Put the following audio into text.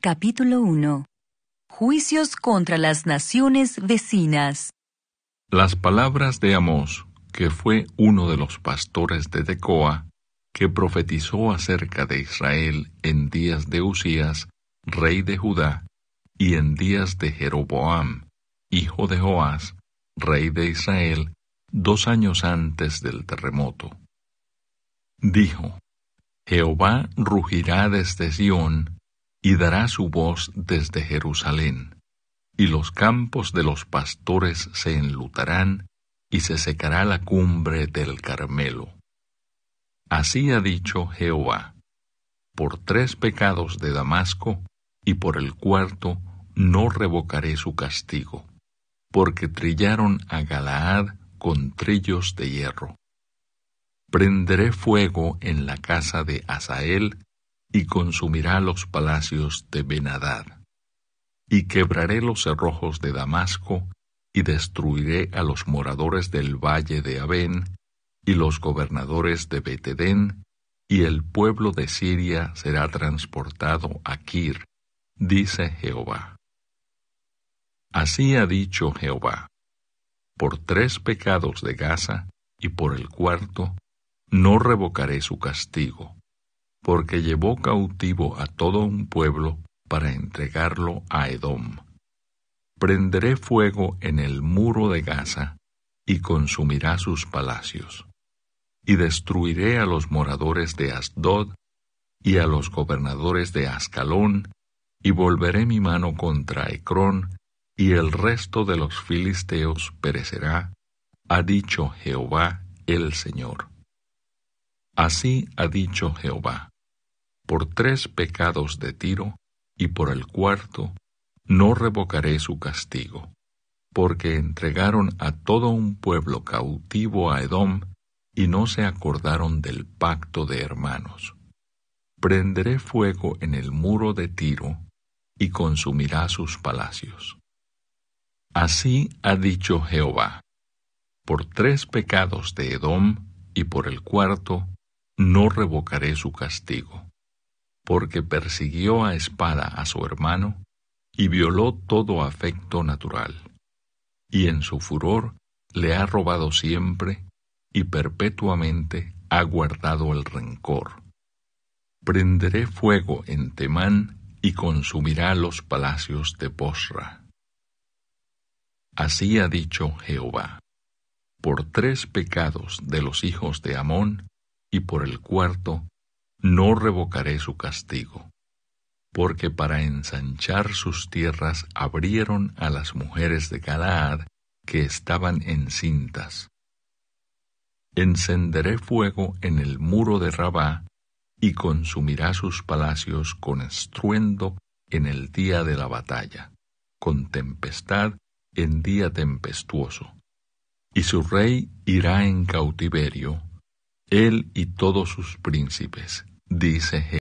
Capítulo 1. Juicios contra las naciones vecinas. Las palabras de Amós, que fue uno de los pastores de Decoa, que profetizó acerca de Israel en días de Usías, rey de Judá, y en días de Jeroboam, hijo de Joás, rey de Israel, dos años antes del terremoto. Dijo, Jehová rugirá desde Sión, y dará su voz desde Jerusalén, y los campos de los pastores se enlutarán, y se secará la cumbre del Carmelo. Así ha dicho Jehová, por tres pecados de Damasco, y por el cuarto no revocaré su castigo, porque trillaron a Galaad con trillos de hierro. Prenderé fuego en la casa de Asael, y consumirá los palacios de Benadad. Y quebraré los cerrojos de Damasco, y destruiré a los moradores del valle de Abén, y los gobernadores de Betedén, y el pueblo de Siria será transportado a Kir, dice Jehová. Así ha dicho Jehová, por tres pecados de Gaza y por el cuarto, no revocaré su castigo porque llevó cautivo a todo un pueblo para entregarlo a Edom. Prenderé fuego en el muro de Gaza y consumirá sus palacios, y destruiré a los moradores de Asdod y a los gobernadores de Ascalón, y volveré mi mano contra Ecrón, y el resto de los filisteos perecerá, ha dicho Jehová el Señor. Así ha dicho Jehová, por tres pecados de Tiro y por el cuarto, no revocaré su castigo, porque entregaron a todo un pueblo cautivo a Edom y no se acordaron del pacto de hermanos. Prenderé fuego en el muro de Tiro y consumirá sus palacios. Así ha dicho Jehová, por tres pecados de Edom y por el cuarto, no revocaré su castigo, porque persiguió a espada a su hermano y violó todo afecto natural, y en su furor le ha robado siempre y perpetuamente ha guardado el rencor. Prenderé fuego en Temán y consumirá los palacios de Bosra. Así ha dicho Jehová. Por tres pecados de los hijos de Amón y por el cuarto, no revocaré su castigo, porque para ensanchar sus tierras abrieron a las mujeres de Galaad que estaban encintas. Encenderé fuego en el muro de Rabá y consumirá sus palacios con estruendo en el día de la batalla, con tempestad en día tempestuoso. Y su rey irá en cautiverio él y todos sus príncipes, dice